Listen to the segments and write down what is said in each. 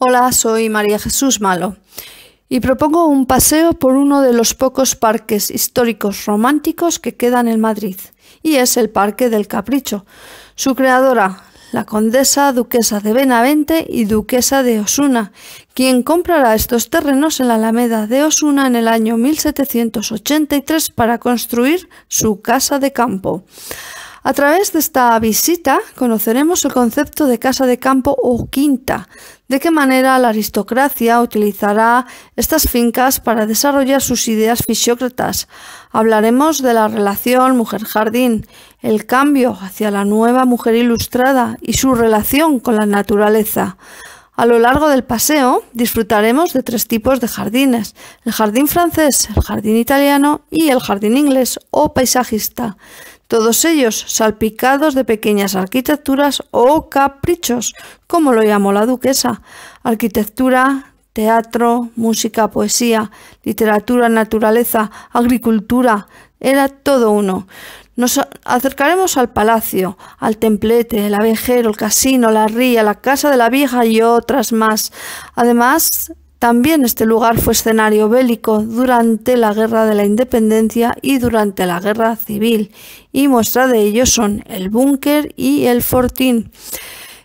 Hola, soy María Jesús Malo y propongo un paseo por uno de los pocos parques históricos románticos que quedan en Madrid, y es el Parque del Capricho. Su creadora, la condesa, duquesa de Benavente y duquesa de Osuna, quien comprará estos terrenos en la Alameda de Osuna en el año 1783 para construir su casa de campo. A través de esta visita conoceremos el concepto de casa de campo o quinta, de qué manera la aristocracia utilizará estas fincas para desarrollar sus ideas fisiócratas. Hablaremos de la relación mujer-jardín, el cambio hacia la nueva mujer ilustrada y su relación con la naturaleza. A lo largo del paseo disfrutaremos de tres tipos de jardines, el jardín francés, el jardín italiano y el jardín inglés o paisajista, todos ellos salpicados de pequeñas arquitecturas o caprichos, como lo llamó la duquesa, arquitectura teatro, música, poesía, literatura, naturaleza, agricultura, era todo uno. Nos acercaremos al palacio, al templete, el abejero, el casino, la ría, la casa de la vieja y otras más. Además, también este lugar fue escenario bélico durante la Guerra de la Independencia y durante la Guerra Civil, y muestra de ello son el búnker y el fortín.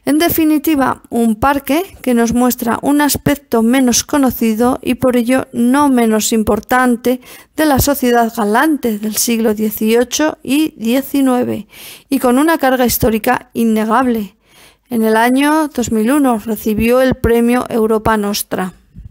En definitiva, un parque que nos muestra un aspecto menos conocido y por ello no menos importante de la sociedad galante del siglo XVIII y XIX y con una carga histórica innegable. En el año 2001 recibió el premio Europa Nostra.